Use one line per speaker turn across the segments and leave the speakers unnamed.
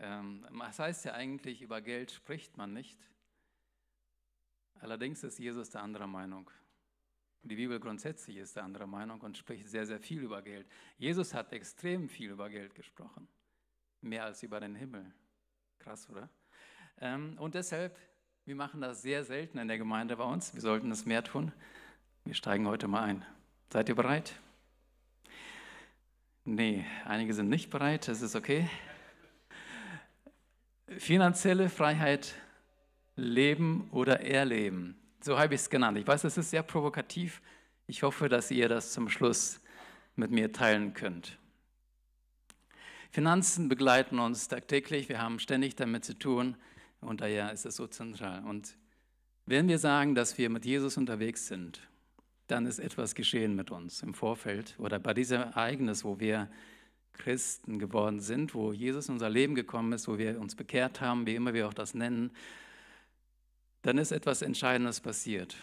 Das ähm, heißt ja eigentlich, über Geld spricht man nicht. Allerdings ist Jesus der andere Meinung. Die Bibel grundsätzlich ist der andere Meinung und spricht sehr, sehr viel über Geld. Jesus hat extrem viel über Geld gesprochen. Mehr als über den Himmel. Krass, oder? Ähm, und deshalb, wir machen das sehr selten in der Gemeinde bei uns. Wir sollten es mehr tun. Wir steigen heute mal ein. Seid ihr bereit? Nee, einige sind nicht bereit. Das ist okay. Finanzielle Freiheit leben oder erleben. So habe ich es genannt. Ich weiß, es ist sehr provokativ. Ich hoffe, dass ihr das zum Schluss mit mir teilen könnt. Finanzen begleiten uns tagtäglich. Wir haben ständig damit zu tun. Und daher ist es so zentral. Und wenn wir sagen, dass wir mit Jesus unterwegs sind, dann ist etwas geschehen mit uns im Vorfeld oder bei diesem Ereignis, wo wir Christen geworden sind, wo Jesus in unser Leben gekommen ist, wo wir uns bekehrt haben, wie immer wir auch das nennen, dann ist etwas Entscheidendes passiert.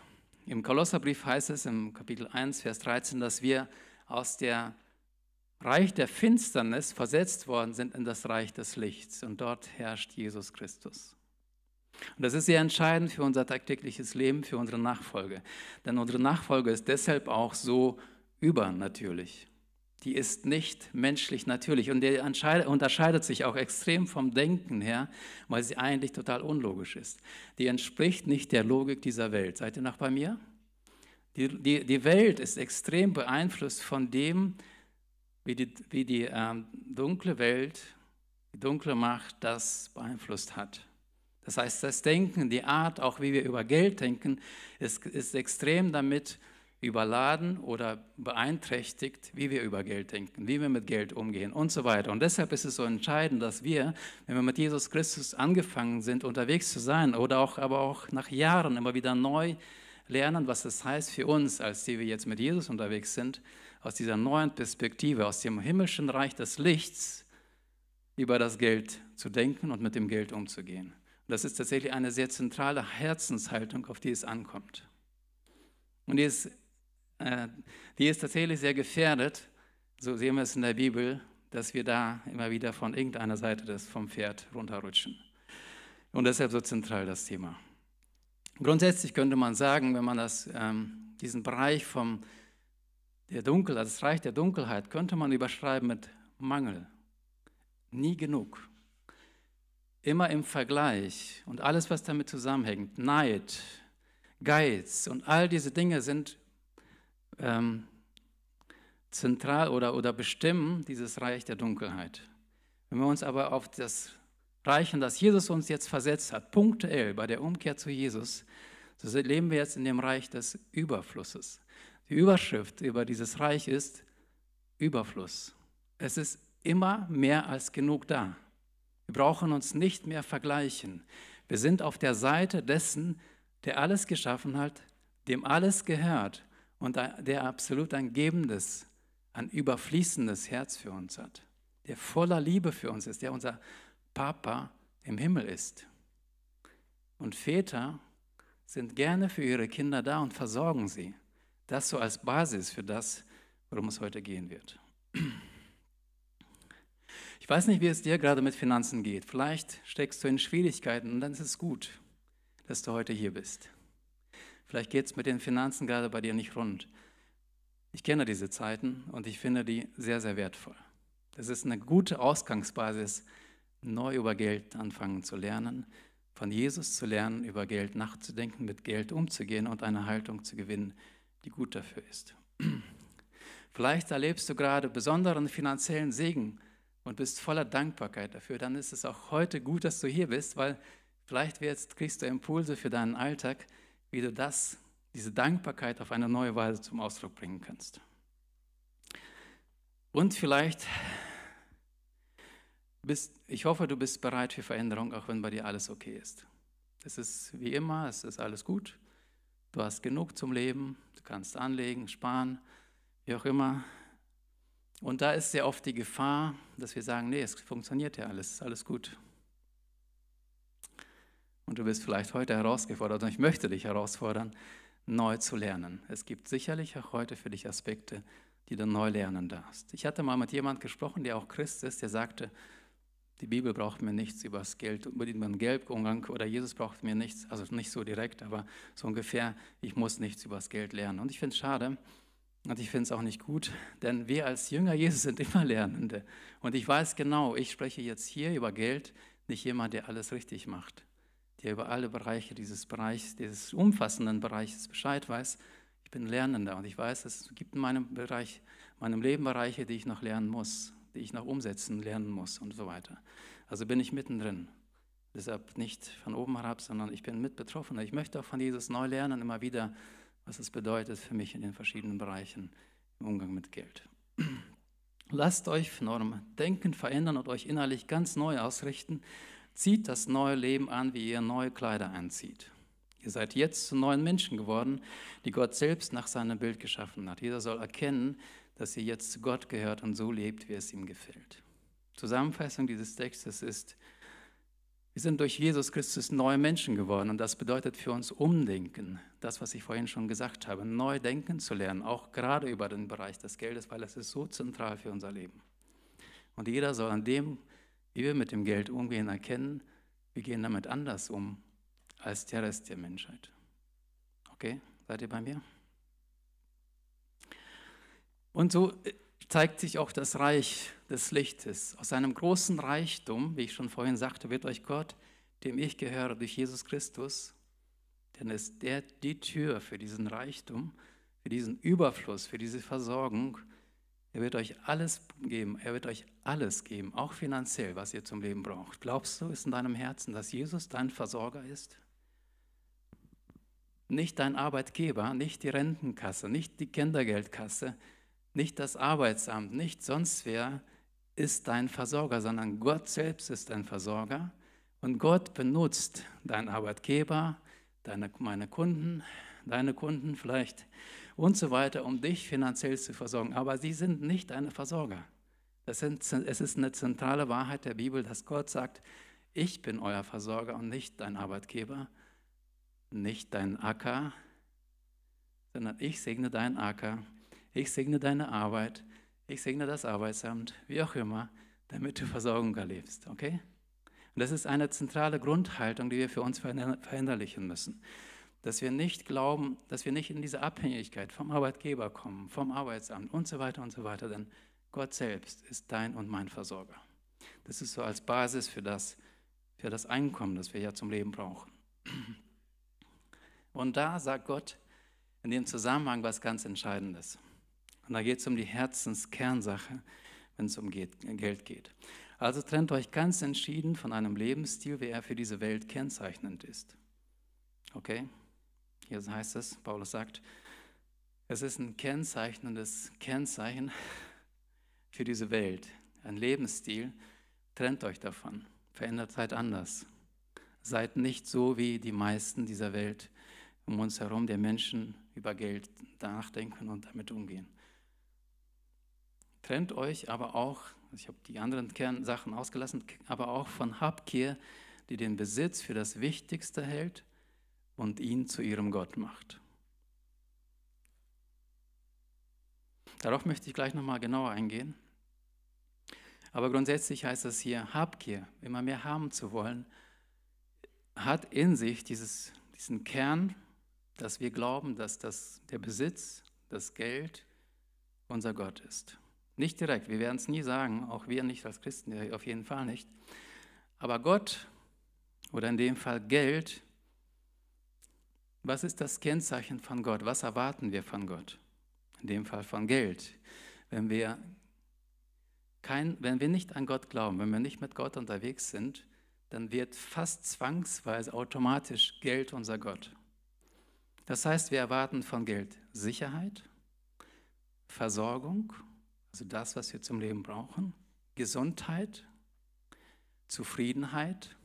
Im Kolosserbrief heißt es im Kapitel 1, Vers 13, dass wir aus dem Reich der Finsternis versetzt worden sind in das Reich des Lichts und dort herrscht Jesus Christus. Und das ist sehr entscheidend für unser tagtägliches Leben, für unsere Nachfolge. Denn unsere Nachfolge ist deshalb auch so übernatürlich die ist nicht menschlich natürlich und die unterscheidet sich auch extrem vom Denken her, weil sie eigentlich total unlogisch ist. Die entspricht nicht der Logik dieser Welt. Seid ihr noch bei mir? Die, die, die Welt ist extrem beeinflusst von dem, wie die, wie die ähm, dunkle Welt, die dunkle Macht das beeinflusst hat. Das heißt, das Denken, die Art, auch wie wir über Geld denken, ist, ist extrem damit beeinflusst überladen oder beeinträchtigt, wie wir über Geld denken, wie wir mit Geld umgehen und so weiter. Und deshalb ist es so entscheidend, dass wir, wenn wir mit Jesus Christus angefangen sind, unterwegs zu sein oder auch, aber auch nach Jahren immer wieder neu lernen, was das heißt für uns, als die wir jetzt mit Jesus unterwegs sind, aus dieser neuen Perspektive, aus dem himmlischen Reich des Lichts über das Geld zu denken und mit dem Geld umzugehen. Und das ist tatsächlich eine sehr zentrale Herzenshaltung, auf die es ankommt. Und die ist äh, die ist tatsächlich sehr gefährdet, so sehen wir es in der Bibel, dass wir da immer wieder von irgendeiner Seite des, vom Pferd runterrutschen. Und deshalb so zentral das Thema. Grundsätzlich könnte man sagen, wenn man das, ähm, diesen Bereich vom der Dunkel, also das Reich der Dunkelheit, könnte man überschreiben mit Mangel. Nie genug. Immer im Vergleich und alles, was damit zusammenhängt, Neid, Geiz und all diese Dinge sind ähm, zentral oder, oder bestimmen, dieses Reich der Dunkelheit. Wenn wir uns aber auf das Reich, in das Jesus uns jetzt versetzt hat, punktuell bei der Umkehr zu Jesus, so leben wir jetzt in dem Reich des Überflusses. Die Überschrift über dieses Reich ist Überfluss. Es ist immer mehr als genug da. Wir brauchen uns nicht mehr vergleichen. Wir sind auf der Seite dessen, der alles geschaffen hat, dem alles gehört und der absolut ein gebendes, ein überfließendes Herz für uns hat, der voller Liebe für uns ist, der unser Papa im Himmel ist. Und Väter sind gerne für ihre Kinder da und versorgen sie. Das so als Basis für das, worum es heute gehen wird. Ich weiß nicht, wie es dir gerade mit Finanzen geht. Vielleicht steckst du in Schwierigkeiten und dann ist es gut, dass du heute hier bist. Vielleicht geht es mit den Finanzen gerade bei dir nicht rund. Ich kenne diese Zeiten und ich finde die sehr, sehr wertvoll. Das ist eine gute Ausgangsbasis, neu über Geld anfangen zu lernen, von Jesus zu lernen, über Geld nachzudenken, mit Geld umzugehen und eine Haltung zu gewinnen, die gut dafür ist. Vielleicht erlebst du gerade besonderen finanziellen Segen und bist voller Dankbarkeit dafür. Dann ist es auch heute gut, dass du hier bist, weil vielleicht kriegst du Impulse für deinen Alltag wie du das, diese Dankbarkeit auf eine neue Weise zum Ausdruck bringen kannst. Und vielleicht bist, ich hoffe, du bist bereit für Veränderung, auch wenn bei dir alles okay ist. Es ist wie immer, es ist alles gut. Du hast genug zum Leben, du kannst anlegen, sparen, wie auch immer. Und da ist sehr oft die Gefahr, dass wir sagen, nee, es funktioniert ja alles, ist alles gut. Und du bist vielleicht heute herausgefordert und ich möchte dich herausfordern, neu zu lernen. Es gibt sicherlich auch heute für dich Aspekte, die du neu lernen darfst. Ich hatte mal mit jemandem gesprochen, der auch Christ ist, der sagte, die Bibel braucht mir nichts über das Geld, über den Geldumgang oder Jesus braucht mir nichts, also nicht so direkt, aber so ungefähr, ich muss nichts über das Geld lernen. Und ich finde es schade und ich finde es auch nicht gut, denn wir als Jünger Jesus sind immer Lernende. Und ich weiß genau, ich spreche jetzt hier über Geld, nicht jemand, der alles richtig macht der über alle Bereiche dieses Bereichs, dieses umfassenden Bereiches Bescheid weiß. Ich bin Lernender und ich weiß, es gibt in meinem Bereich, meinem Leben Bereiche, die ich noch lernen muss, die ich noch umsetzen lernen muss und so weiter. Also bin ich mittendrin. Deshalb nicht von oben herab, sondern ich bin mit betroffen. Ich möchte auch von Jesus neu lernen, immer wieder, was es bedeutet für mich in den verschiedenen Bereichen im Umgang mit Geld. Lasst euch von eurem Denken verändern und euch innerlich ganz neu ausrichten Zieht das neue Leben an, wie ihr neue Kleider anzieht. Ihr seid jetzt zu neuen Menschen geworden, die Gott selbst nach seinem Bild geschaffen hat. Jeder soll erkennen, dass ihr jetzt zu Gott gehört und so lebt, wie es ihm gefällt. Zusammenfassung dieses Textes ist, wir sind durch Jesus Christus neue Menschen geworden und das bedeutet für uns Umdenken, das, was ich vorhin schon gesagt habe, neu denken zu lernen, auch gerade über den Bereich des Geldes, weil das ist so zentral für unser Leben. Und jeder soll an dem wie wir mit dem Geld umgehen, erkennen, wir gehen damit anders um als der Rest der Menschheit. Okay, seid ihr bei mir? Und so äh, zeigt sich auch das Reich des Lichtes. Aus seinem großen Reichtum, wie ich schon vorhin sagte, wird euch Gott, dem ich gehöre, durch Jesus Christus, denn ist der die Tür für diesen Reichtum, für diesen Überfluss, für diese Versorgung, er wird euch alles geben. Er wird euch alles geben, auch finanziell, was ihr zum Leben braucht. Glaubst du, ist in deinem Herzen, dass Jesus dein Versorger ist? Nicht dein Arbeitgeber, nicht die Rentenkasse, nicht die Kindergeldkasse, nicht das Arbeitsamt, nicht sonst wer ist dein Versorger, sondern Gott selbst ist dein Versorger. Und Gott benutzt deinen Arbeitgeber, deine, meine Kunden, deine Kunden vielleicht und so weiter, um dich finanziell zu versorgen. Aber sie sind nicht deine Versorger. Sind, es ist eine zentrale Wahrheit der Bibel, dass Gott sagt, ich bin euer Versorger und nicht dein Arbeitgeber, nicht dein Acker, sondern ich segne deinen Acker, ich segne deine Arbeit, ich segne das Arbeitsamt, wie auch immer, damit du Versorgung erlebst, okay? Und das ist eine zentrale Grundhaltung, die wir für uns verinnerlichen müssen dass wir nicht glauben, dass wir nicht in diese Abhängigkeit vom Arbeitgeber kommen, vom Arbeitsamt und so weiter und so weiter, denn Gott selbst ist dein und mein Versorger. Das ist so als Basis für das, für das Einkommen, das wir ja zum Leben brauchen. Und da sagt Gott in dem Zusammenhang was ganz Entscheidendes. Und da geht es um die Herzenskernsache, wenn es um Geld geht. Also trennt euch ganz entschieden von einem Lebensstil, wie er für diese Welt kennzeichnend ist. Okay? Hier heißt es, Paulus sagt, es ist ein kennzeichnendes Kennzeichen für diese Welt. Ein Lebensstil, trennt euch davon, verändert seid anders. Seid nicht so wie die meisten dieser Welt um uns herum, der Menschen über Geld nachdenken und damit umgehen. Trennt euch aber auch, ich habe die anderen Kernsachen ausgelassen, aber auch von Habgier, die den Besitz für das Wichtigste hält und ihn zu ihrem Gott macht. Darauf möchte ich gleich nochmal genauer eingehen. Aber grundsätzlich heißt das hier, Habgier, immer mehr haben zu wollen, hat in sich dieses, diesen Kern, dass wir glauben, dass das, der Besitz, das Geld unser Gott ist. Nicht direkt, wir werden es nie sagen, auch wir nicht als Christen, auf jeden Fall nicht. Aber Gott oder in dem Fall Geld was ist das Kennzeichen von Gott? Was erwarten wir von Gott? In dem Fall von Geld. Wenn wir, kein, wenn wir nicht an Gott glauben, wenn wir nicht mit Gott unterwegs sind, dann wird fast zwangsweise automatisch Geld unser Gott. Das heißt, wir erwarten von Geld Sicherheit, Versorgung, also das, was wir zum Leben brauchen, Gesundheit, Zufriedenheit,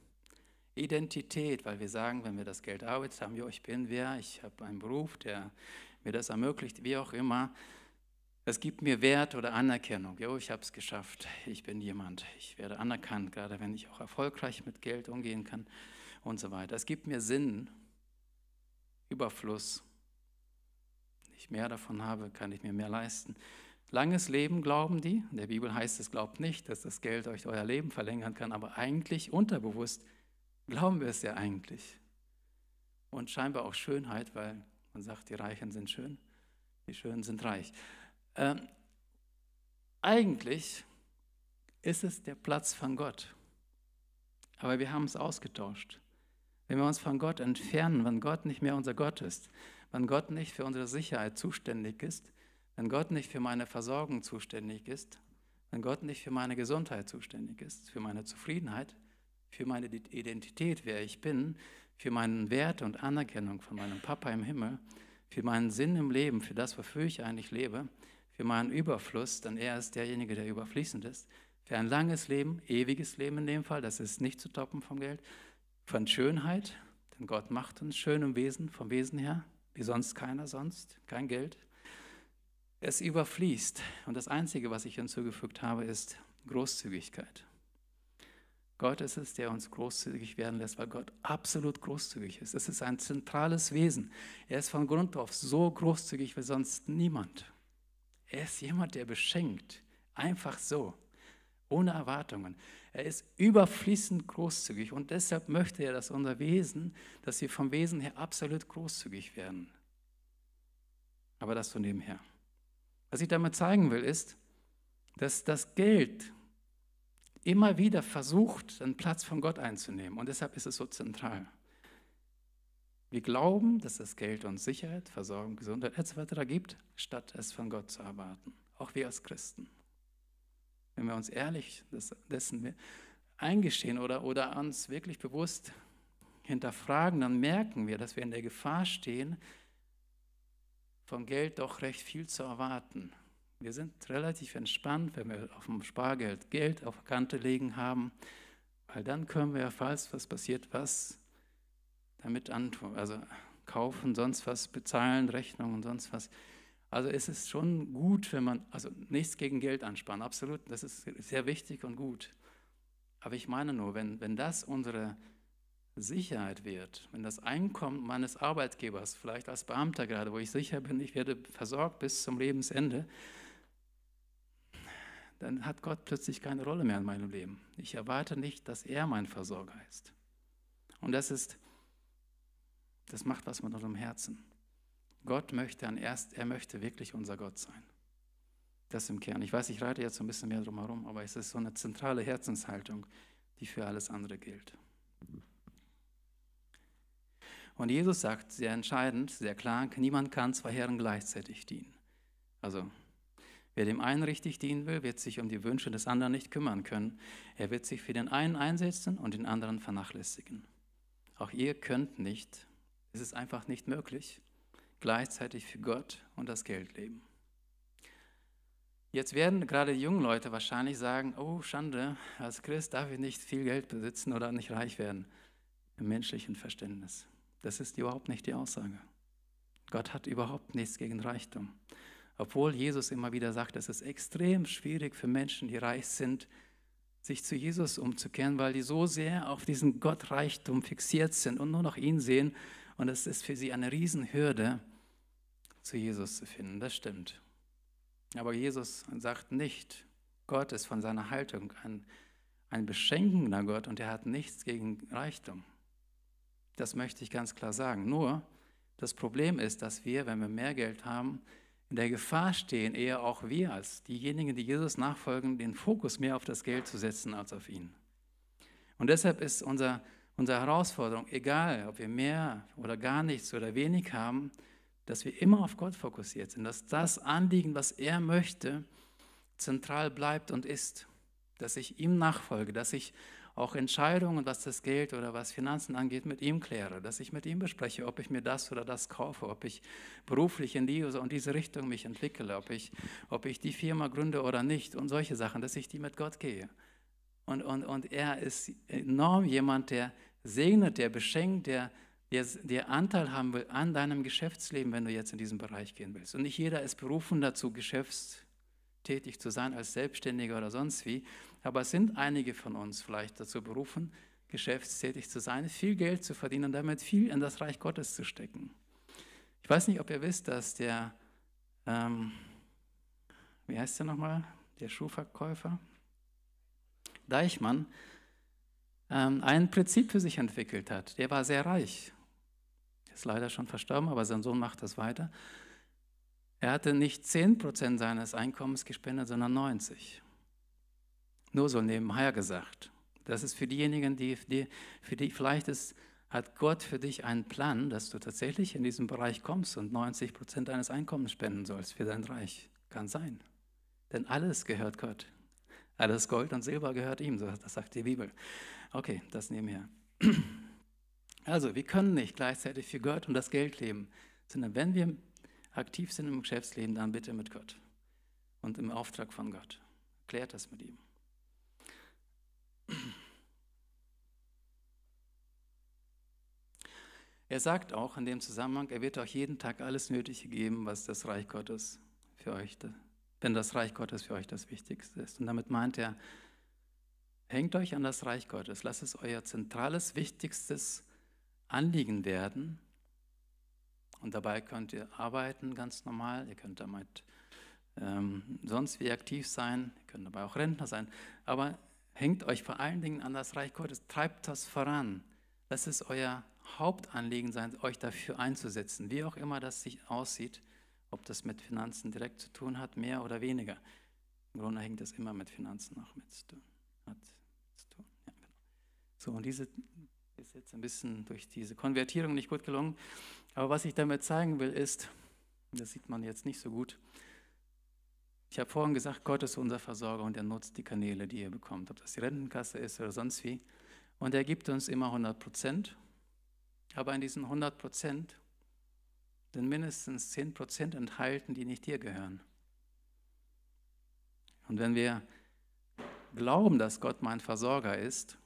Identität, weil wir sagen, wenn wir das Geld arbeiten haben, ja, ich bin wer, ich habe einen Beruf, der mir das ermöglicht, wie auch immer. Es gibt mir Wert oder Anerkennung. Jo, ich habe es geschafft, ich bin jemand, ich werde anerkannt, gerade wenn ich auch erfolgreich mit Geld umgehen kann und so weiter. Es gibt mir Sinn, Überfluss. Wenn ich mehr davon habe, kann ich mir mehr leisten. Langes Leben glauben die. In der Bibel heißt es, glaubt nicht, dass das Geld euch euer Leben verlängern kann, aber eigentlich unterbewusst glauben wir es ja eigentlich. Und scheinbar auch Schönheit, weil man sagt, die Reichen sind schön, die Schönen sind reich. Ähm, eigentlich ist es der Platz von Gott. Aber wir haben es ausgetauscht. Wenn wir uns von Gott entfernen, wenn Gott nicht mehr unser Gott ist, wenn Gott nicht für unsere Sicherheit zuständig ist, wenn Gott nicht für meine Versorgung zuständig ist, wenn Gott nicht für meine Gesundheit zuständig ist, für meine Zufriedenheit, für meine Identität, wer ich bin, für meinen Wert und Anerkennung von meinem Papa im Himmel, für meinen Sinn im Leben, für das, wofür ich eigentlich lebe, für meinen Überfluss, denn er ist derjenige, der überfließend ist, für ein langes Leben, ewiges Leben in dem Fall, das ist nicht zu toppen vom Geld, von Schönheit, denn Gott macht uns schön im Wesen, vom Wesen her, wie sonst keiner sonst, kein Geld. Es überfließt und das Einzige, was ich hinzugefügt habe, ist Großzügigkeit. Gott ist es, der uns großzügig werden lässt, weil Gott absolut großzügig ist. Es ist ein zentrales Wesen. Er ist von Grund auf so großzügig wie sonst niemand. Er ist jemand, der beschenkt, einfach so, ohne Erwartungen. Er ist überfließend großzügig und deshalb möchte er, dass unser Wesen, dass wir vom Wesen her absolut großzügig werden. Aber das so nebenher. Was ich damit zeigen will, ist, dass das Geld, immer wieder versucht, den Platz von Gott einzunehmen. Und deshalb ist es so zentral. Wir glauben, dass es Geld und Sicherheit, Versorgung, Gesundheit etc. gibt, statt es von Gott zu erwarten. Auch wir als Christen. Wenn wir uns ehrlich dessen eingestehen oder, oder uns wirklich bewusst hinterfragen, dann merken wir, dass wir in der Gefahr stehen, vom Geld doch recht viel zu erwarten wir sind relativ entspannt, wenn wir auf dem Spargeld Geld auf der Kante legen haben, weil dann können wir, falls was passiert, was damit antun. Also kaufen, sonst was bezahlen, Rechnungen und sonst was. Also es ist schon gut, wenn man, also nichts gegen Geld ansparen, absolut, das ist sehr wichtig und gut. Aber ich meine nur, wenn, wenn das unsere Sicherheit wird, wenn das Einkommen meines Arbeitgebers, vielleicht als Beamter gerade, wo ich sicher bin, ich werde versorgt bis zum Lebensende, dann hat Gott plötzlich keine Rolle mehr in meinem Leben. Ich erwarte nicht, dass er mein Versorger ist. Und das ist, das macht was mit unserem Herzen. Gott möchte an erst, er möchte wirklich unser Gott sein. Das im Kern. Ich weiß, ich reite jetzt ein bisschen mehr drum herum, aber es ist so eine zentrale Herzenshaltung, die für alles andere gilt. Und Jesus sagt sehr entscheidend, sehr klar, niemand kann zwei Herren gleichzeitig dienen. Also Wer dem einen richtig dienen will, wird sich um die Wünsche des anderen nicht kümmern können. Er wird sich für den einen einsetzen und den anderen vernachlässigen. Auch ihr könnt nicht, es ist einfach nicht möglich, gleichzeitig für Gott und das Geld leben. Jetzt werden gerade die jungen Leute wahrscheinlich sagen, oh Schande, als Christ darf ich nicht viel Geld besitzen oder nicht reich werden. Im menschlichen Verständnis. Das ist überhaupt nicht die Aussage. Gott hat überhaupt nichts gegen Reichtum. Obwohl Jesus immer wieder sagt, es ist extrem schwierig für Menschen, die reich sind, sich zu Jesus umzukehren, weil die so sehr auf diesen Gottreichtum fixiert sind und nur noch ihn sehen. Und es ist für sie eine Riesenhürde, zu Jesus zu finden. Das stimmt. Aber Jesus sagt nicht, Gott ist von seiner Haltung ein, ein beschenkender Gott und er hat nichts gegen Reichtum. Das möchte ich ganz klar sagen. Nur das Problem ist, dass wir, wenn wir mehr Geld haben, in der Gefahr stehen, eher auch wir als diejenigen, die Jesus nachfolgen, den Fokus mehr auf das Geld zu setzen als auf ihn. Und deshalb ist unser, unsere Herausforderung, egal ob wir mehr oder gar nichts oder wenig haben, dass wir immer auf Gott fokussiert sind, dass das Anliegen, was er möchte, zentral bleibt und ist, dass ich ihm nachfolge, dass ich auch Entscheidungen, was das Geld oder was Finanzen angeht, mit ihm kläre, dass ich mit ihm bespreche, ob ich mir das oder das kaufe, ob ich beruflich in die und diese Richtung mich entwickle, ob ich, ob ich die Firma gründe oder nicht und solche Sachen, dass ich die mit Gott gehe. Und, und, und er ist enorm jemand, der segnet, der beschenkt, der, der, Anteil haben will an deinem Geschäftsleben, wenn du jetzt in diesen Bereich gehen willst. Und nicht jeder ist berufen dazu, Geschäfts tätig zu sein als Selbstständiger oder sonst wie. Aber es sind einige von uns vielleicht dazu berufen, geschäftstätig zu sein, viel Geld zu verdienen und damit viel in das Reich Gottes zu stecken. Ich weiß nicht, ob ihr wisst, dass der, ähm, wie heißt der nochmal, der Schuhverkäufer, Deichmann, ähm, ein Prinzip für sich entwickelt hat. Der war sehr reich. Ist leider schon verstorben, aber sein Sohn macht das weiter. Er hatte nicht 10% seines Einkommens gespendet, sondern 90. Nur so nebenher gesagt. Das ist für diejenigen, die, die, für die vielleicht ist, hat Gott für dich einen Plan, dass du tatsächlich in diesen Bereich kommst und 90 deines Einkommens spenden sollst für dein Reich. Kann sein. Denn alles gehört Gott. Alles Gold und Silber gehört ihm, das sagt die Bibel. Okay, das nebenher. Also, wir können nicht gleichzeitig für Gott und das Geld leben, sondern wenn wir aktiv sind im Geschäftsleben, dann bitte mit Gott und im Auftrag von Gott. Klärt das mit ihm. Er sagt auch in dem Zusammenhang, er wird euch jeden Tag alles Nötige geben, was das Reich Gottes für euch, denn das Reich Gottes für euch das Wichtigste ist. Und damit meint er, hängt euch an das Reich Gottes, lasst es euer zentrales, wichtigstes Anliegen werden und dabei könnt ihr arbeiten ganz normal, ihr könnt damit ähm, sonst wie aktiv sein, ihr könnt dabei auch Rentner sein. Aber hängt euch vor allen Dingen an das Reich Gottes, treibt das voran. Das ist euer Hauptanliegen sein, euch dafür einzusetzen, wie auch immer das sich aussieht, ob das mit Finanzen direkt zu tun hat, mehr oder weniger. Im Grunde hängt das immer mit Finanzen auch mit zu tun. Genau. So, und diese ist jetzt ein bisschen durch diese Konvertierung nicht gut gelungen. Aber was ich damit zeigen will, ist, das sieht man jetzt nicht so gut. Ich habe vorhin gesagt, Gott ist unser Versorger und er nutzt die Kanäle, die er bekommt, ob das die Rentenkasse ist oder sonst wie. Und er gibt uns immer 100 Prozent. Aber in diesen 100 Prozent sind mindestens 10 Prozent enthalten, die nicht dir gehören. Und wenn wir glauben, dass Gott mein Versorger ist,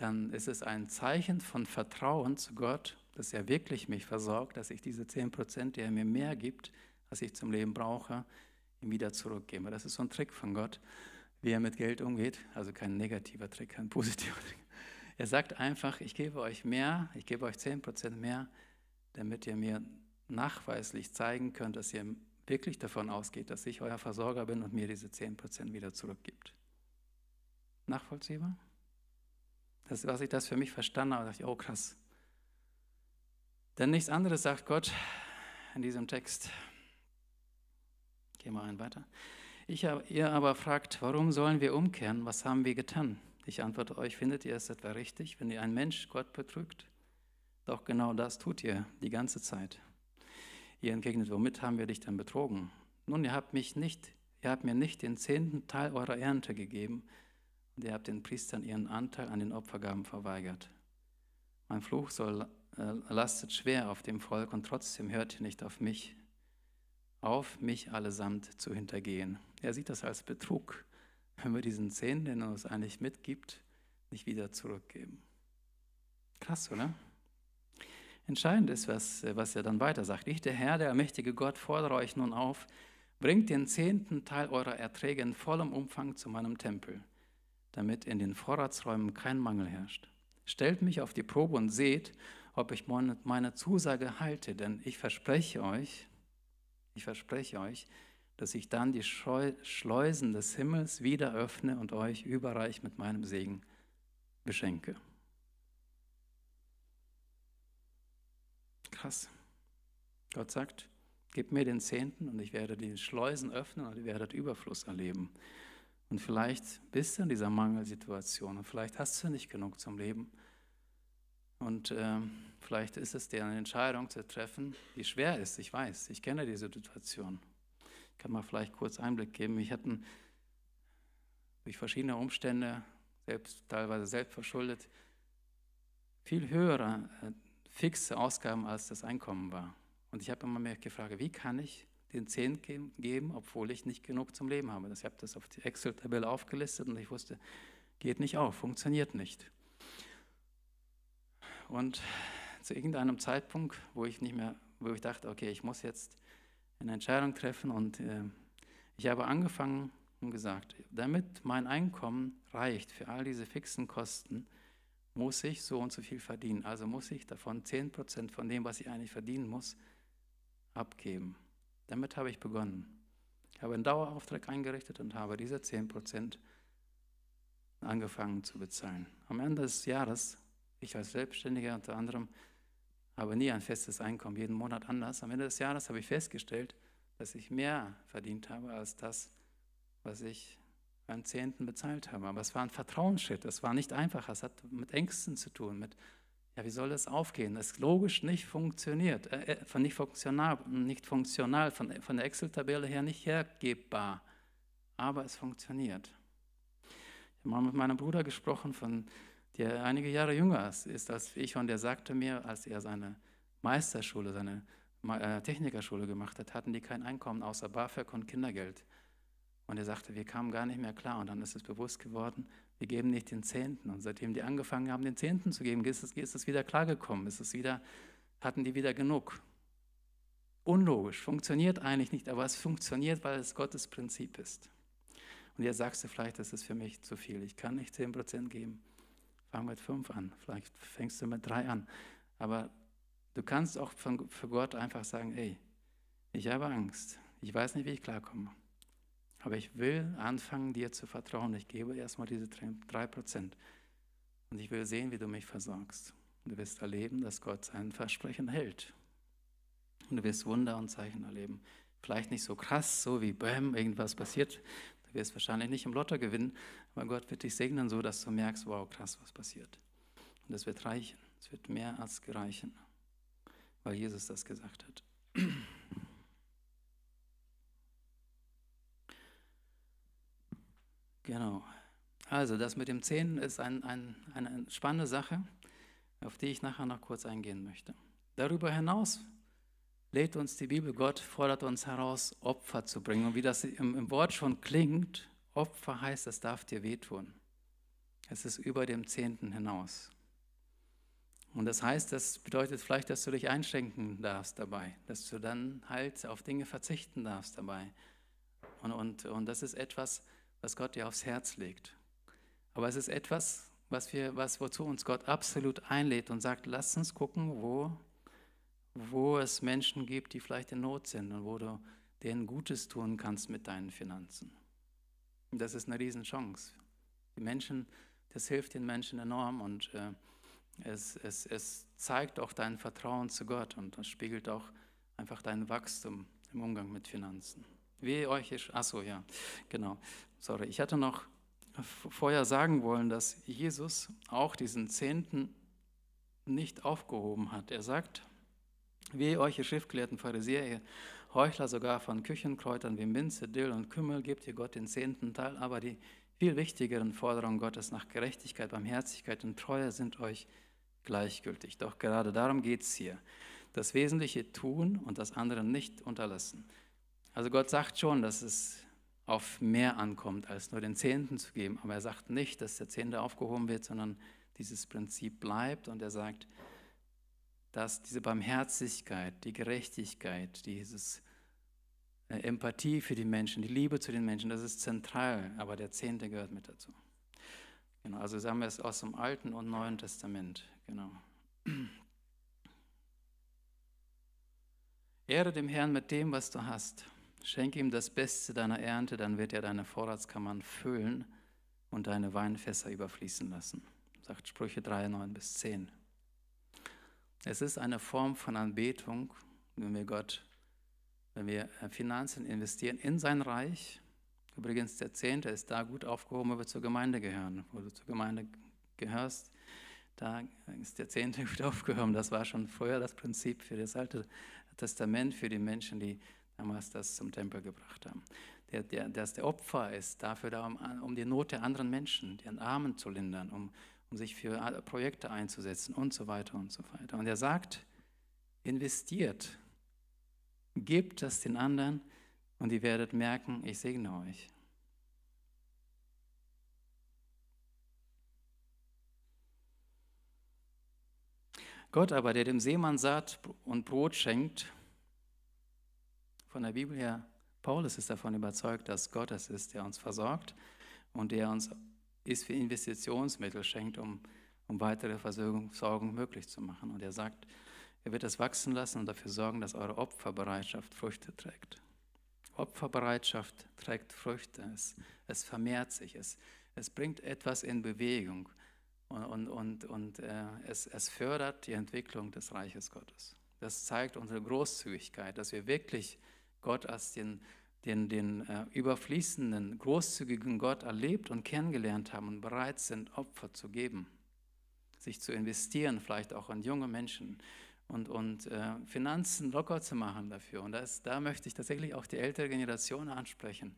dann ist es ein Zeichen von Vertrauen zu Gott, dass er wirklich mich versorgt, dass ich diese 10 Prozent, die er mir mehr gibt, als ich zum Leben brauche, ihm wieder zurückgebe. Das ist so ein Trick von Gott, wie er mit Geld umgeht. Also kein negativer Trick, kein positiver Trick. Er sagt einfach, ich gebe euch mehr, ich gebe euch 10 Prozent mehr, damit ihr mir nachweislich zeigen könnt, dass ihr wirklich davon ausgeht, dass ich euer Versorger bin und mir diese 10 Prozent wieder zurückgibt. Nachvollziehbar? das, was ich das für mich verstanden habe, dachte ich, oh krass. Denn nichts anderes sagt Gott in diesem Text. Gehen wir einen weiter. Ich, ihr aber fragt, warum sollen wir umkehren? Was haben wir getan? Ich antworte euch, findet ihr es etwa richtig, wenn ihr ein Mensch Gott betrügt? Doch genau das tut ihr die ganze Zeit. Ihr entgegnet, womit haben wir dich denn betrogen? Nun, ihr habt mich nicht, ihr habt mir nicht den zehnten Teil eurer Ernte gegeben, und ihr habt den Priestern ihren Anteil an den Opfergaben verweigert. Mein Fluch soll, äh, lastet schwer auf dem Volk und trotzdem hört ihr nicht auf mich, auf mich allesamt zu hintergehen. Er sieht das als Betrug, wenn wir diesen Zehn, den er uns eigentlich mitgibt, nicht wieder zurückgeben. Krass, oder? Entscheidend ist, was, was er dann weiter sagt. Ich, der Herr, der allmächtige Gott, fordere euch nun auf, bringt den zehnten Teil eurer Erträge in vollem Umfang zu meinem Tempel damit in den Vorratsräumen kein Mangel herrscht. Stellt mich auf die Probe und seht, ob ich meine Zusage halte, denn ich verspreche euch, ich verspreche euch, dass ich dann die Schleusen des Himmels wieder öffne und euch überreich mit meinem Segen beschenke. Krass. Gott sagt, gib mir den Zehnten und ich werde die Schleusen öffnen und ihr werdet Überfluss erleben. Und vielleicht bist du in dieser Mangelsituation und vielleicht hast du nicht genug zum Leben. Und ähm, vielleicht ist es dir eine Entscheidung zu treffen, die schwer ist. Ich weiß, ich kenne diese Situation. Ich kann mal vielleicht kurz Einblick geben. Ich hatte durch verschiedene Umstände, selbst, teilweise selbst verschuldet, viel höhere äh, fixe Ausgaben als das Einkommen war. Und ich habe immer mehr gefragt, wie kann ich den Zehn geben, obwohl ich nicht genug zum Leben habe. Ich habe das auf die Excel-Tabelle aufgelistet und ich wusste, geht nicht auf, funktioniert nicht. Und zu irgendeinem Zeitpunkt, wo ich nicht mehr, wo ich dachte, okay, ich muss jetzt eine Entscheidung treffen und äh, ich habe angefangen und gesagt, damit mein Einkommen reicht für all diese fixen Kosten, muss ich so und so viel verdienen. Also muss ich davon 10% von dem, was ich eigentlich verdienen muss, abgeben. Damit habe ich begonnen. Ich habe einen Dauerauftrag eingerichtet und habe diese 10% angefangen zu bezahlen. Am Ende des Jahres, ich als Selbstständiger unter anderem, habe nie ein festes Einkommen, jeden Monat anders. Am Ende des Jahres habe ich festgestellt, dass ich mehr verdient habe als das, was ich beim Zehnten bezahlt habe. Aber es war ein Vertrauensschritt, es war nicht einfach, es hat mit Ängsten zu tun, mit ja, wie soll das aufgehen? Das ist logisch nicht funktioniert, äh, äh nicht funktional, nicht funktional von, von der Excel-Tabelle her nicht hergebbar. Aber es funktioniert. Ich habe mal mit meinem Bruder gesprochen, von, der einige Jahre jünger ist, ist als ich, und der sagte mir, als er seine Meisterschule, seine äh, Technikerschule gemacht hat, hatten die kein Einkommen außer BAföG und Kindergeld. Und er sagte, wir kamen gar nicht mehr klar. Und dann ist es bewusst geworden, wir geben nicht den Zehnten. Und seitdem die angefangen haben, den Zehnten zu geben, ist es, ist es wieder klargekommen, ist es wieder, hatten die wieder genug. Unlogisch, funktioniert eigentlich nicht, aber es funktioniert, weil es Gottes Prinzip ist. Und jetzt sagst du vielleicht, das ist für mich zu viel, ich kann nicht 10% geben. Fang mit 5 an, vielleicht fängst du mit 3 an. Aber du kannst auch von, für Gott einfach sagen, ey, ich habe Angst, ich weiß nicht, wie ich klarkomme. Aber ich will anfangen, dir zu vertrauen. Ich gebe erstmal diese 3%. Und ich will sehen, wie du mich versorgst. du wirst erleben, dass Gott sein Versprechen hält. Und du wirst Wunder und Zeichen erleben. Vielleicht nicht so krass, so wie Bäm, irgendwas passiert. Du wirst wahrscheinlich nicht im Lotto gewinnen, aber Gott wird dich segnen, so dass du merkst, wow, krass, was passiert. Und es wird reichen. Es wird mehr als gereichen, weil Jesus das gesagt hat. Genau. Also das mit dem Zähnen ist ein, ein, eine spannende Sache, auf die ich nachher noch kurz eingehen möchte. Darüber hinaus lädt uns die Bibel, Gott fordert uns heraus, Opfer zu bringen. Und wie das im, im Wort schon klingt, Opfer heißt, es darf dir wehtun. Es ist über dem Zehnten hinaus. Und das heißt, das bedeutet vielleicht, dass du dich einschränken darfst dabei, dass du dann halt auf Dinge verzichten darfst dabei. Und, und, und das ist etwas, was was Gott dir aufs Herz legt. Aber es ist etwas, was wir, was, wozu uns Gott absolut einlädt und sagt, lass uns gucken, wo, wo es Menschen gibt, die vielleicht in Not sind und wo du denen Gutes tun kannst mit deinen Finanzen. Und das ist eine Riesenchance. Die Menschen, das hilft den Menschen enorm und äh, es, es, es zeigt auch dein Vertrauen zu Gott und das spiegelt auch einfach dein Wachstum im Umgang mit Finanzen. Wehe euch, ist, achso, ja, genau. Sorry, ich hatte noch vorher sagen wollen, dass Jesus auch diesen Zehnten nicht aufgehoben hat. Er sagt, Wehe euch, ihr schriftgelehrten Pharisäer, ihr Heuchler sogar von Küchenkräutern wie Minze, Dill und Kümmel, gebt ihr Gott den zehnten Teil, aber die viel wichtigeren Forderungen Gottes nach Gerechtigkeit, Barmherzigkeit und Treue sind euch gleichgültig. Doch gerade darum geht es hier. Das Wesentliche tun und das andere nicht unterlassen. Also Gott sagt schon, dass es auf mehr ankommt, als nur den Zehnten zu geben. Aber er sagt nicht, dass der Zehnte aufgehoben wird, sondern dieses Prinzip bleibt. Und er sagt, dass diese Barmherzigkeit, die Gerechtigkeit, dieses äh, Empathie für die Menschen, die Liebe zu den Menschen, das ist zentral, aber der Zehnte gehört mit dazu. Genau, also sagen wir es aus dem Alten und Neuen Testament. Genau. Ehre dem Herrn mit dem, was du hast. Schenke ihm das Beste deiner Ernte, dann wird er deine Vorratskammern füllen und deine Weinfässer überfließen lassen, sagt Sprüche 3, 9 bis 10. Es ist eine Form von Anbetung, wenn wir Gott, wenn wir äh, Finanzen investieren in sein Reich. Übrigens, der Zehnte ist da gut aufgehoben, wo wir zur Gemeinde gehören. Wo du zur Gemeinde gehörst, da ist der Zehnte gut aufgehoben. Das war schon vorher das Prinzip für das Alte Testament, für die Menschen, die damals das zum Tempel gebracht haben. Der, der, dass der Opfer ist, dafür da, um, um die Not der anderen Menschen, deren Armen zu lindern, um, um sich für Projekte einzusetzen und so weiter und so weiter. Und er sagt, investiert, gebt das den anderen und ihr werdet merken, ich segne euch. Gott aber, der dem Seemann Saat und Brot schenkt von der Bibel her, Paulus ist davon überzeugt, dass Gott es ist, der uns versorgt und der uns ist für Investitionsmittel schenkt, um, um weitere Versorgung möglich zu machen. Und er sagt, er wird es wachsen lassen und dafür sorgen, dass eure Opferbereitschaft Früchte trägt. Opferbereitschaft trägt Früchte, es, es vermehrt sich, es, es bringt etwas in Bewegung und, und, und, und äh, es, es fördert die Entwicklung des Reiches Gottes. Das zeigt unsere Großzügigkeit, dass wir wirklich Gott als den, den, den äh, überfließenden, großzügigen Gott erlebt und kennengelernt haben und bereit sind, Opfer zu geben, sich zu investieren, vielleicht auch an junge Menschen und, und äh, Finanzen locker zu machen dafür. Und das, da möchte ich tatsächlich auch die ältere Generation ansprechen.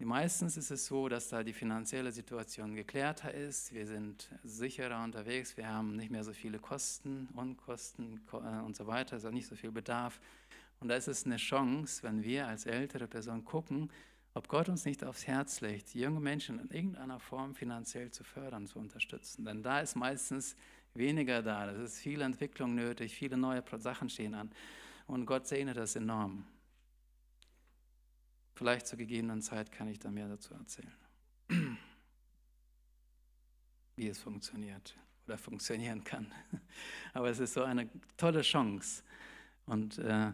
Meistens ist es so, dass da die finanzielle Situation geklärter ist, wir sind sicherer unterwegs, wir haben nicht mehr so viele Kosten, Unkosten äh, und so weiter, es ist auch nicht so viel Bedarf. Und da ist es eine Chance, wenn wir als ältere Person gucken, ob Gott uns nicht aufs Herz legt, junge Menschen in irgendeiner Form finanziell zu fördern, zu unterstützen. Denn da ist meistens weniger da. Es ist viel Entwicklung nötig, viele neue Sachen stehen an. Und Gott sehne das enorm. Vielleicht zur gegebenen Zeit kann ich da mehr dazu erzählen, wie es funktioniert oder funktionieren kann. Aber es ist so eine tolle Chance. Und äh,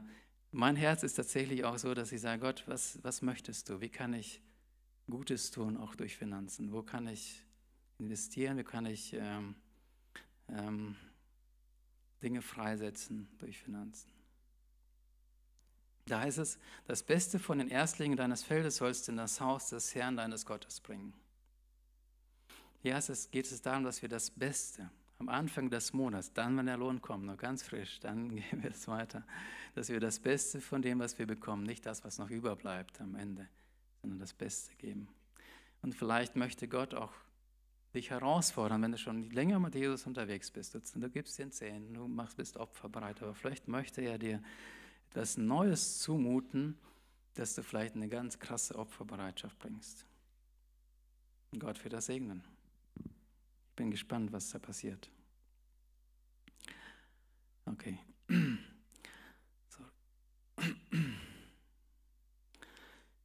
mein Herz ist tatsächlich auch so, dass ich sage, Gott, was, was möchtest du? Wie kann ich Gutes tun, auch durch Finanzen? Wo kann ich investieren? Wie kann ich ähm, ähm, Dinge freisetzen durch Finanzen? Da heißt es, das Beste von den Erstlingen deines Feldes sollst du in das Haus des Herrn deines Gottes bringen. Hier heißt es, geht es darum, dass wir das Beste, am Anfang des Monats, dann, wenn der Lohn kommt, noch ganz frisch, dann gehen wir es weiter, dass wir das Beste von dem, was wir bekommen, nicht das, was noch überbleibt am Ende, sondern das Beste geben. Und vielleicht möchte Gott auch dich herausfordern, wenn du schon länger mit Jesus unterwegs bist. Du, gibst den Zehn, du machst, bist opferbereit, aber vielleicht möchte er dir etwas Neues zumuten, dass du vielleicht eine ganz krasse Opferbereitschaft bringst. Und Gott wird das segnen. Ich bin gespannt, was da passiert. Okay.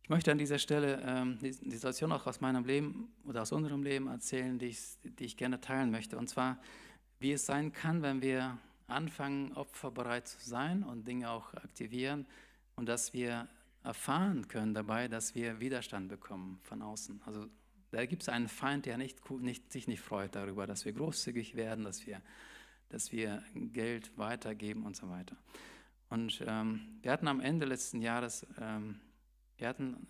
Ich möchte an dieser Stelle ähm, die, die Situation auch aus meinem Leben oder aus unserem Leben erzählen, die ich, die ich gerne teilen möchte. Und zwar, wie es sein kann, wenn wir anfangen, opferbereit zu sein und Dinge auch aktivieren und dass wir erfahren können dabei, dass wir Widerstand bekommen von außen. Also da gibt es einen Feind, der nicht, nicht, sich nicht freut darüber, dass wir großzügig werden, dass wir, dass wir Geld weitergeben und so weiter. Und ähm, wir hatten am Ende letzten Jahres, ähm, wir hatten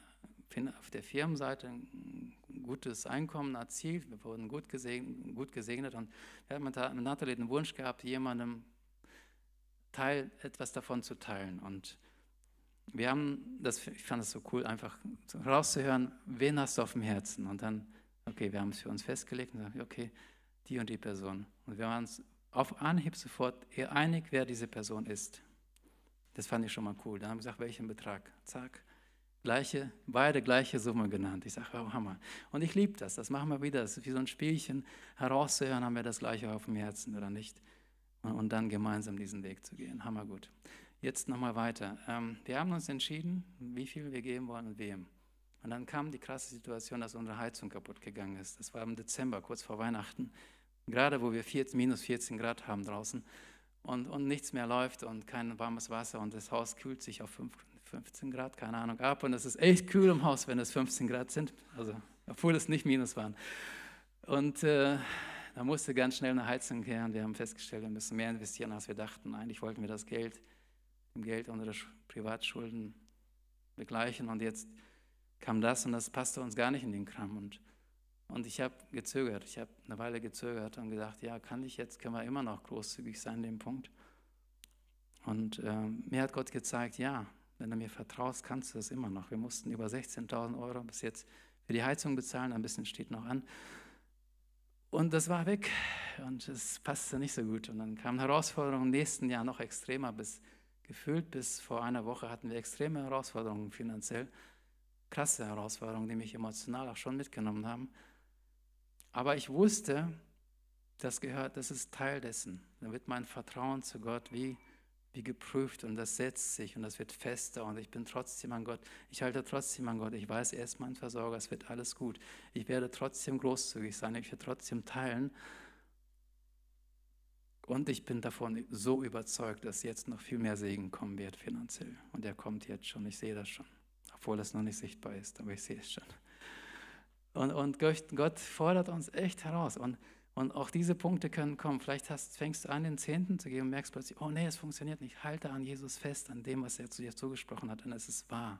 auf der Firmenseite ein gutes Einkommen erzielt, wir wurden gut gesegnet, gut gesegnet und wir hatten mit Nathalie den Wunsch gehabt, jemandem Teil, etwas davon zu teilen. Und wir haben, das, ich fand das so cool, einfach rauszuhören, wen hast du auf dem Herzen? Und dann, okay, wir haben es für uns festgelegt und gesagt, okay, die und die Person. Und wir waren uns auf Anhieb sofort eher einig, wer diese Person ist. Das fand ich schon mal cool. Dann haben wir gesagt, welchen Betrag? Zack. Gleiche, beide gleiche Summe genannt. Ich sage, oh Hammer. Und ich liebe das, das machen wir wieder. Das ist wie so ein Spielchen, herauszuhören, haben wir das gleiche auf dem Herzen oder nicht. Und dann gemeinsam diesen Weg zu gehen. Hammer gut jetzt nochmal weiter. Ähm, wir haben uns entschieden, wie viel wir geben wollen und wem. Und dann kam die krasse Situation, dass unsere Heizung kaputt gegangen ist. Das war im Dezember, kurz vor Weihnachten. Gerade wo wir 14, minus 14 Grad haben draußen und, und nichts mehr läuft und kein warmes Wasser und das Haus kühlt sich auf 5, 15 Grad, keine Ahnung, ab. Und es ist echt kühl im Haus, wenn es 15 Grad sind. Also, obwohl es nicht minus waren. Und. Äh, da musste ganz schnell eine Heizung her und wir haben festgestellt, wir müssen mehr investieren, als wir dachten. Eigentlich wollten wir das Geld im Geld unsere Privatschulden begleichen. Und jetzt kam das und das passte uns gar nicht in den Kram. Und, und ich habe gezögert, ich habe eine Weile gezögert und gedacht, ja, kann ich jetzt, können wir immer noch großzügig sein, dem Punkt. Und äh, mir hat Gott gezeigt, ja, wenn du mir vertraust, kannst du das immer noch. Wir mussten über 16.000 Euro bis jetzt für die Heizung bezahlen, ein bisschen steht noch an. Und das war weg und es passte nicht so gut. Und dann kamen Herausforderungen im nächsten Jahr noch extremer, bis gefühlt bis vor einer Woche hatten wir extreme Herausforderungen finanziell, krasse Herausforderungen, die mich emotional auch schon mitgenommen haben. Aber ich wusste, das gehört, das ist Teil dessen. Da wird mein Vertrauen zu Gott wie, wie geprüft und das setzt sich und das wird fester und ich bin trotzdem an Gott. Ich halte trotzdem an Gott. Ich weiß, er ist mein Versorger, es wird alles gut. Ich werde trotzdem großzügig sein, ich werde trotzdem teilen und ich bin davon so überzeugt, dass jetzt noch viel mehr Segen kommen wird finanziell. Und der kommt jetzt schon, ich sehe das schon. Obwohl das noch nicht sichtbar ist, aber ich sehe es schon. Und, und Gott fordert uns echt heraus. Und, und auch diese Punkte können kommen. Vielleicht hast, fängst du an, den Zehnten zu geben und merkst plötzlich, oh nee, es funktioniert nicht. Halte an Jesus fest, an dem, was er zu dir zugesprochen hat. Und es ist wahr.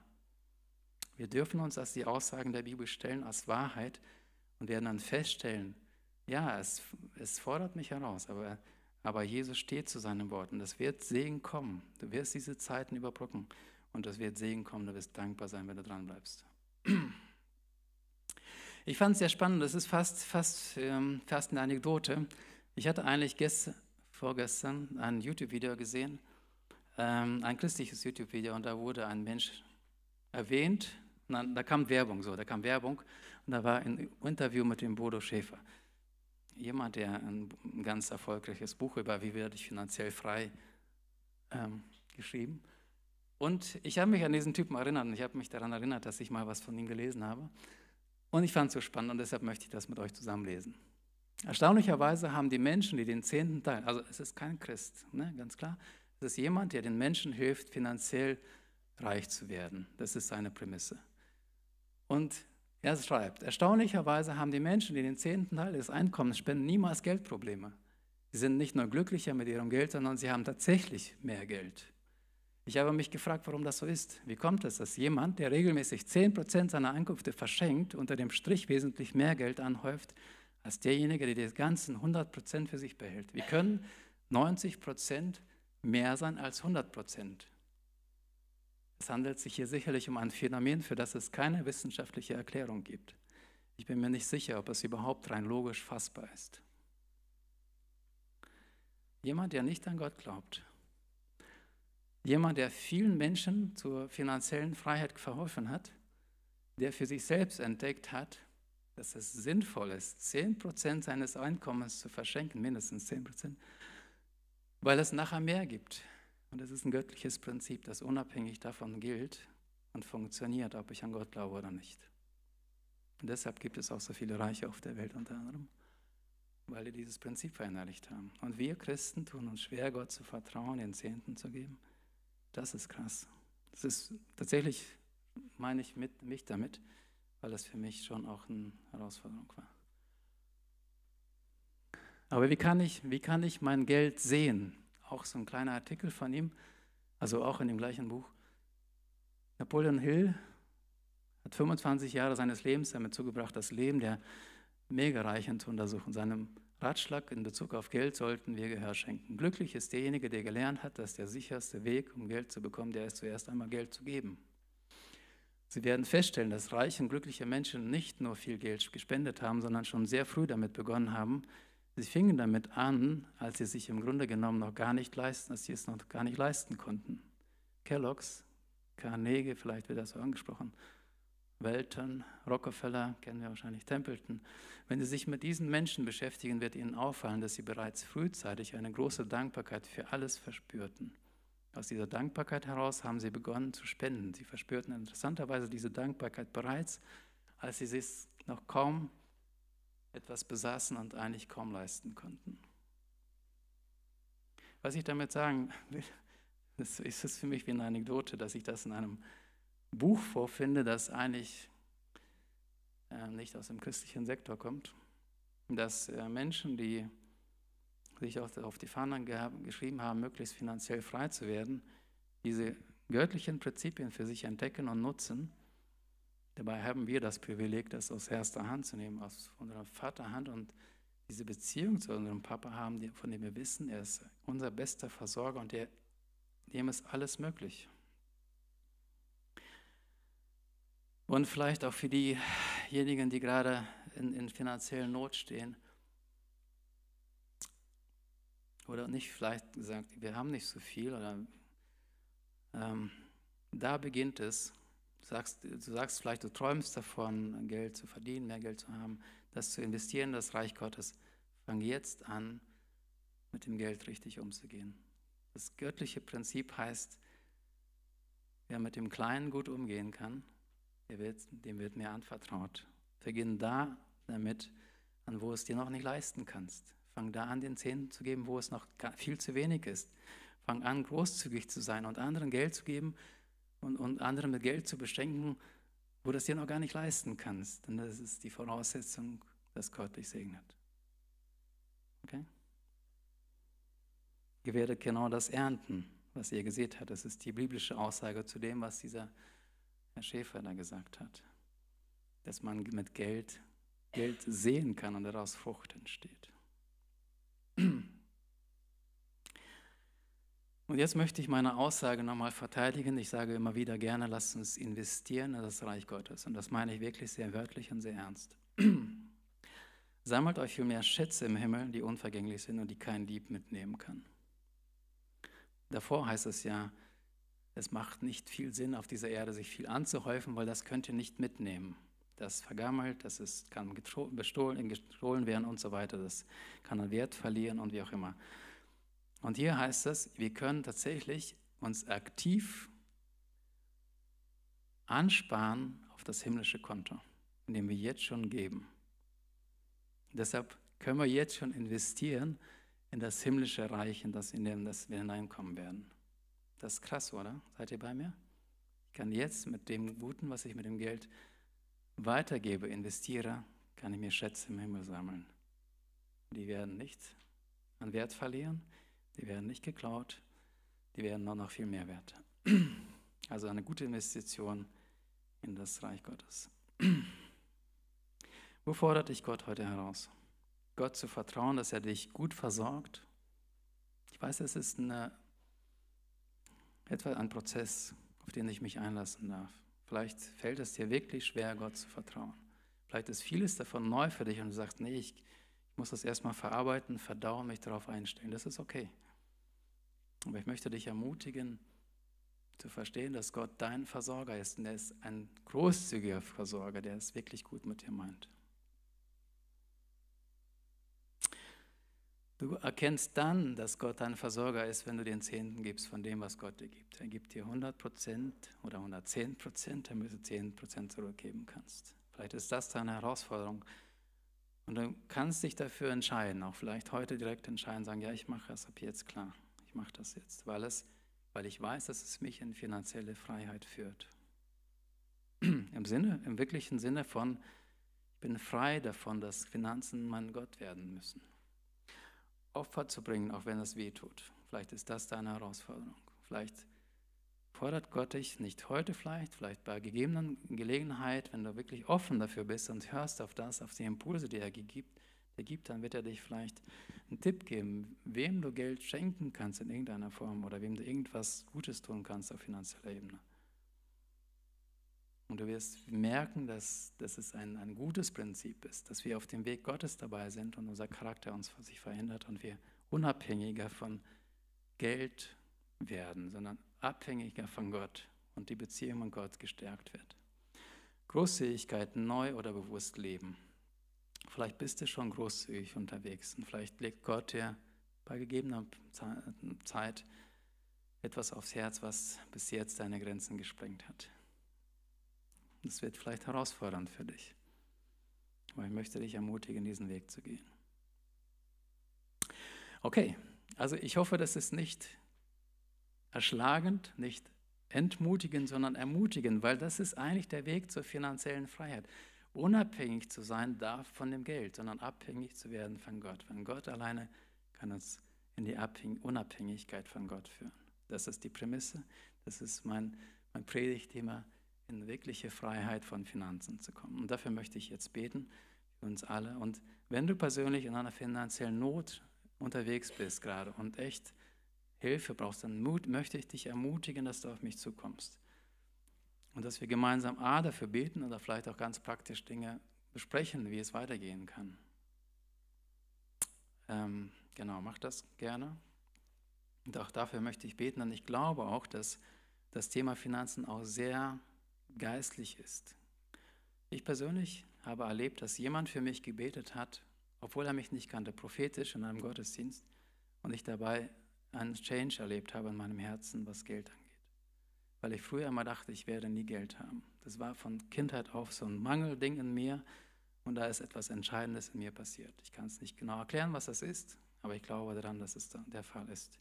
Wir dürfen uns als die Aussagen der Bibel stellen, als Wahrheit und werden dann feststellen, ja, es, es fordert mich heraus, aber aber Jesus steht zu seinen Worten. Das wird Segen kommen. Du wirst diese Zeiten überbrücken. Und das wird Segen kommen. Du wirst dankbar sein, wenn du dran bleibst. Ich fand es sehr spannend. Das ist fast, fast, ähm, fast eine Anekdote. Ich hatte eigentlich gestern, vorgestern ein YouTube-Video gesehen, ähm, ein christliches YouTube-Video, und da wurde ein Mensch erwähnt. da kam Werbung, so, da kam Werbung. Und da war ein Interview mit dem Bodo Schäfer jemand, der ein ganz erfolgreiches Buch über Wie werde ich finanziell frei ähm, geschrieben. Und ich habe mich an diesen Typen erinnert und ich habe mich daran erinnert, dass ich mal was von ihm gelesen habe. Und ich fand es so spannend und deshalb möchte ich das mit euch zusammenlesen. Erstaunlicherweise haben die Menschen, die den zehnten Teil, also es ist kein Christ, ne, ganz klar, es ist jemand, der den Menschen hilft, finanziell reich zu werden. Das ist seine Prämisse. Und er schreibt, erstaunlicherweise haben die Menschen, die den zehnten Teil des Einkommens spenden, niemals Geldprobleme. Sie sind nicht nur glücklicher mit ihrem Geld, sondern sie haben tatsächlich mehr Geld. Ich habe mich gefragt, warum das so ist. Wie kommt es, dass jemand, der regelmäßig 10% seiner Einkünfte verschenkt, unter dem Strich wesentlich mehr Geld anhäuft, als derjenige, der die ganzen 100% für sich behält? Wie können 90% mehr sein als 100%? Es handelt sich hier sicherlich um ein Phänomen, für das es keine wissenschaftliche Erklärung gibt. Ich bin mir nicht sicher, ob es überhaupt rein logisch fassbar ist. Jemand, der nicht an Gott glaubt, jemand, der vielen Menschen zur finanziellen Freiheit verholfen hat, der für sich selbst entdeckt hat, dass es sinnvoll ist, 10% seines Einkommens zu verschenken, mindestens 10%, weil es nachher mehr gibt, und es ist ein göttliches Prinzip, das unabhängig davon gilt und funktioniert, ob ich an Gott glaube oder nicht. Und deshalb gibt es auch so viele Reiche auf der Welt unter anderem, weil die dieses Prinzip verinnerlicht haben. Und wir Christen tun uns schwer, Gott zu vertrauen, den Zehnten zu geben. Das ist krass. Das ist tatsächlich, meine ich mit, mich damit, weil das für mich schon auch eine Herausforderung war. Aber wie kann ich, wie kann ich mein Geld sehen? auch so ein kleiner Artikel von ihm, also auch in dem gleichen Buch. Napoleon Hill hat 25 Jahre seines Lebens damit zugebracht, das Leben der Megareichen zu untersuchen. Seinem Ratschlag in Bezug auf Geld sollten wir Gehör schenken. Glücklich ist derjenige, der gelernt hat, dass der sicherste Weg, um Geld zu bekommen, der ist zuerst einmal Geld zu geben. Sie werden feststellen, dass reiche und glückliche Menschen nicht nur viel Geld gespendet haben, sondern schon sehr früh damit begonnen haben, Sie fingen damit an, als sie sich im Grunde genommen noch gar nicht leisten, als sie es noch gar nicht leisten konnten. Kellogg's, Carnegie, vielleicht wird das so angesprochen, Welton, Rockefeller, kennen wir wahrscheinlich Templeton. Wenn Sie sich mit diesen Menschen beschäftigen, wird Ihnen auffallen, dass sie bereits frühzeitig eine große Dankbarkeit für alles verspürten. Aus dieser Dankbarkeit heraus haben sie begonnen zu spenden. Sie verspürten interessanterweise diese Dankbarkeit bereits, als sie es noch kaum etwas besaßen und eigentlich kaum leisten konnten. Was ich damit sagen will, ist es für mich wie eine Anekdote, dass ich das in einem Buch vorfinde, das eigentlich äh, nicht aus dem christlichen Sektor kommt, dass äh, Menschen, die sich auch auf die Fahnen geschrieben haben, möglichst finanziell frei zu werden, diese göttlichen Prinzipien für sich entdecken und nutzen Dabei haben wir das Privileg, das aus erster Hand zu nehmen, aus unserer Vaterhand und diese Beziehung zu unserem Papa haben, von dem wir wissen, er ist unser bester Versorger und der, dem ist alles möglich. Und vielleicht auch für diejenigen, die gerade in, in finanziellen Not stehen. Oder nicht vielleicht gesagt, wir haben nicht so viel. Oder, ähm, da beginnt es, sagst, du sagst vielleicht, du träumst davon, Geld zu verdienen, mehr Geld zu haben, das zu investieren, das Reich Gottes. Fang jetzt an, mit dem Geld richtig umzugehen. Das göttliche Prinzip heißt, wer mit dem Kleinen gut umgehen kann, wird, dem wird mehr anvertraut. Beginn da damit, an wo es dir noch nicht leisten kannst. Fang da an, den Zehnten zu geben, wo es noch viel zu wenig ist. Fang an, großzügig zu sein und anderen Geld zu geben, und, und andere mit Geld zu beschenken, wo du es dir noch gar nicht leisten kannst. Denn das ist die Voraussetzung, dass Gott dich segnet. Okay? Ihr werdet genau das ernten, was ihr gesehen habt. Das ist die biblische Aussage zu dem, was dieser Herr Schäfer da gesagt hat. Dass man mit Geld Geld sehen kann und daraus Frucht entsteht. Und jetzt möchte ich meine Aussage nochmal verteidigen. Ich sage immer wieder gerne, lasst uns investieren in das Reich Gottes. Und das meine ich wirklich sehr wörtlich und sehr ernst. Sammelt euch viel mehr Schätze im Himmel, die unvergänglich sind und die kein Dieb mitnehmen kann. Davor heißt es ja, es macht nicht viel Sinn, auf dieser Erde sich viel anzuhäufen, weil das könnt ihr nicht mitnehmen. Das vergammelt, das ist, kann gestohlen, gestohlen werden und so weiter. Das kann an Wert verlieren und wie auch immer. Und hier heißt es, wir können tatsächlich uns aktiv ansparen auf das himmlische Konto, indem wir jetzt schon geben. deshalb können wir jetzt schon investieren in das himmlische Reich, in das, in dem das wir hineinkommen werden. Das ist krass, oder? Seid ihr bei mir? Ich kann jetzt mit dem Guten, was ich mit dem Geld weitergebe, investiere, kann ich mir Schätze im Himmel sammeln. Die werden nicht an Wert verlieren die werden nicht geklaut, die werden nur noch viel mehr wert. Also eine gute Investition in das Reich Gottes. Wo fordert dich Gott heute heraus? Gott zu vertrauen, dass er dich gut versorgt. Ich weiß, es ist eine, etwa ein Prozess, auf den ich mich einlassen darf. Vielleicht fällt es dir wirklich schwer, Gott zu vertrauen. Vielleicht ist vieles davon neu für dich und du sagst, nee, ich, ich muss das erstmal verarbeiten, verdauen, mich darauf einstellen. Das ist okay. Aber ich möchte dich ermutigen, zu verstehen, dass Gott dein Versorger ist. Und er ist ein großzügiger Versorger, der es wirklich gut mit dir meint. Du erkennst dann, dass Gott dein Versorger ist, wenn du den Zehnten gibst von dem, was Gott dir gibt. Er gibt dir 100 oder 110 damit du 10 zurückgeben kannst. Vielleicht ist das deine Herausforderung. Und du kannst dich dafür entscheiden, auch vielleicht heute direkt entscheiden, sagen, ja, ich mache es ab jetzt klar mache das jetzt, weil, es, weil ich weiß, dass es mich in finanzielle Freiheit führt. Im Sinne, im wirklichen Sinne von, ich bin frei davon, dass Finanzen mein Gott werden müssen. Opfer zu bringen, auch wenn es weh tut. Vielleicht ist das deine Herausforderung. Vielleicht fordert Gott dich nicht heute vielleicht, vielleicht bei gegebenen Gelegenheit, wenn du wirklich offen dafür bist und hörst auf das, auf die Impulse, die er gibt, dir gibt, dann wird er dich vielleicht einen Tipp geben, wem du Geld schenken kannst in irgendeiner Form oder wem du irgendwas Gutes tun kannst auf finanzieller Ebene. Und du wirst merken, dass, dass es ein, ein gutes Prinzip ist, dass wir auf dem Weg Gottes dabei sind und unser Charakter uns sich verändert und wir unabhängiger von Geld werden, sondern abhängiger von Gott und die Beziehung mit Gott gestärkt wird. Großfähigkeiten neu oder bewusst leben. Vielleicht bist du schon großzügig unterwegs und vielleicht legt Gott dir bei gegebener Zeit etwas aufs Herz, was bis jetzt deine Grenzen gesprengt hat. Das wird vielleicht herausfordernd für dich. Aber ich möchte dich ermutigen, diesen Weg zu gehen. Okay, also ich hoffe, das ist nicht erschlagend, nicht entmutigend, sondern ermutigend, weil das ist eigentlich der Weg zur finanziellen Freiheit unabhängig zu sein darf von dem Geld, sondern abhängig zu werden von Gott. Von Gott alleine kann uns in die Abhäng Unabhängigkeit von Gott führen. Das ist die Prämisse, das ist mein, mein Predigtthema, in wirkliche Freiheit von Finanzen zu kommen. Und dafür möchte ich jetzt beten für uns alle. Und wenn du persönlich in einer finanziellen Not unterwegs bist gerade und echt Hilfe brauchst, dann Mut, möchte ich dich ermutigen, dass du auf mich zukommst. Und dass wir gemeinsam A dafür beten oder vielleicht auch ganz praktisch Dinge besprechen, wie es weitergehen kann. Ähm, genau, mach das gerne. Und auch dafür möchte ich beten, Und ich glaube auch, dass das Thema Finanzen auch sehr geistlich ist. Ich persönlich habe erlebt, dass jemand für mich gebetet hat, obwohl er mich nicht kannte, prophetisch in einem Gottesdienst und ich dabei einen Change erlebt habe in meinem Herzen, was Geld angeht weil ich früher immer dachte, ich werde nie Geld haben. Das war von Kindheit auf so ein Mangelding in mir und da ist etwas Entscheidendes in mir passiert. Ich kann es nicht genau erklären, was das ist, aber ich glaube daran, dass es der Fall ist.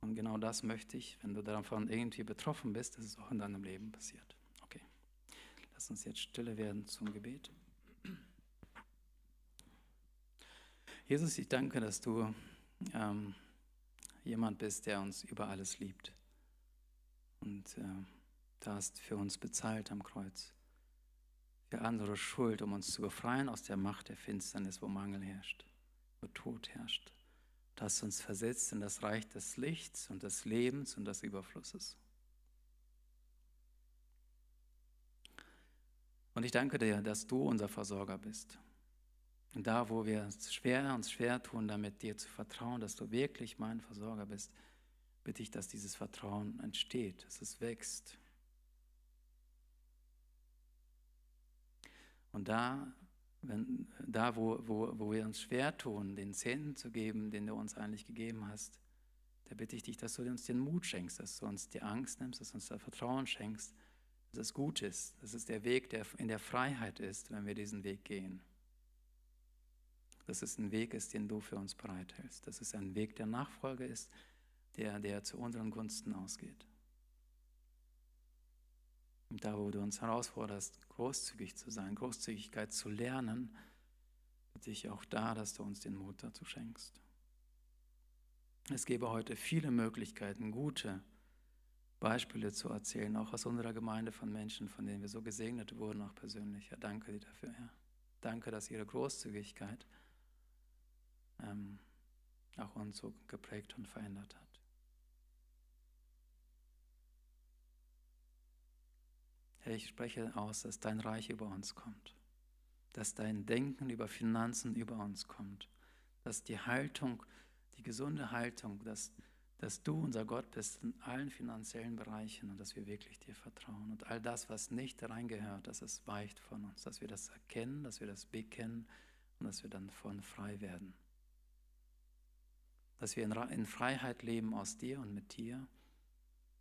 Und genau das möchte ich, wenn du davon irgendwie betroffen bist, dass es auch in deinem Leben passiert. Okay, lass uns jetzt stille werden zum Gebet. Jesus, ich danke, dass du ähm, jemand bist, der uns über alles liebt. Und äh, da hast für uns bezahlt am Kreuz. Für andere Schuld, um uns zu befreien aus der Macht der Finsternis, wo Mangel herrscht, wo Tod herrscht. Du hast uns versetzt in das Reich des Lichts und des Lebens und des Überflusses. Und ich danke dir, dass du unser Versorger bist. Und da, wo wir es schwer, uns schwer tun, damit dir zu vertrauen, dass du wirklich mein Versorger bist, bitte ich, dass dieses Vertrauen entsteht, dass es wächst. Und da, wenn, da wo, wo, wo wir uns schwer tun, den Zehnten zu geben, den du uns eigentlich gegeben hast, da bitte ich dich, dass du uns den Mut schenkst, dass du uns die Angst nimmst, dass du uns das Vertrauen schenkst, dass es gut ist, dass es der Weg der in der Freiheit ist, wenn wir diesen Weg gehen. Dass es ein Weg ist, den du für uns bereithältst, dass es ein Weg der Nachfolge ist, der, der zu unseren Gunsten ausgeht. Und da, wo du uns herausforderst, großzügig zu sein, Großzügigkeit zu lernen, bitte ich auch da, dass du uns den Mut dazu schenkst. Es gäbe heute viele Möglichkeiten, gute Beispiele zu erzählen, auch aus unserer Gemeinde von Menschen, von denen wir so gesegnet wurden, auch persönlich. Ja, danke dir dafür, Herr. Ja. Danke, dass ihre Großzügigkeit ähm, auch uns so geprägt und verändert hat. Herr, ich spreche aus, dass dein Reich über uns kommt, dass dein Denken über Finanzen über uns kommt, dass die Haltung, die gesunde Haltung, dass, dass du unser Gott bist in allen finanziellen Bereichen und dass wir wirklich dir vertrauen. Und all das, was nicht reingehört, dass es weicht von uns, dass wir das erkennen, dass wir das bekennen und dass wir dann davon frei werden. Dass wir in, in Freiheit leben aus dir und mit dir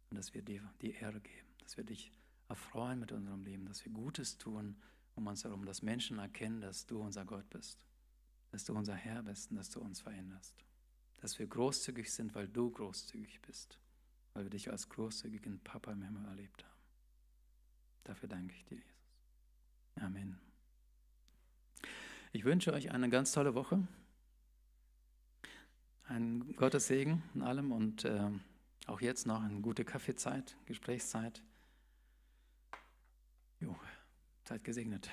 und dass wir dir die Ehre geben, dass wir dich erfreuen mit unserem Leben, dass wir Gutes tun um uns herum, dass Menschen erkennen, dass du unser Gott bist, dass du unser Herr bist und dass du uns veränderst. Dass wir großzügig sind, weil du großzügig bist, weil wir dich als großzügigen Papa im Himmel erlebt haben. Dafür danke ich dir, Jesus. Amen. Ich wünsche euch eine ganz tolle Woche. Ein Gottes Segen in allem und äh, auch jetzt noch eine gute Kaffeezeit, Gesprächszeit. Jo, seid gesegnet.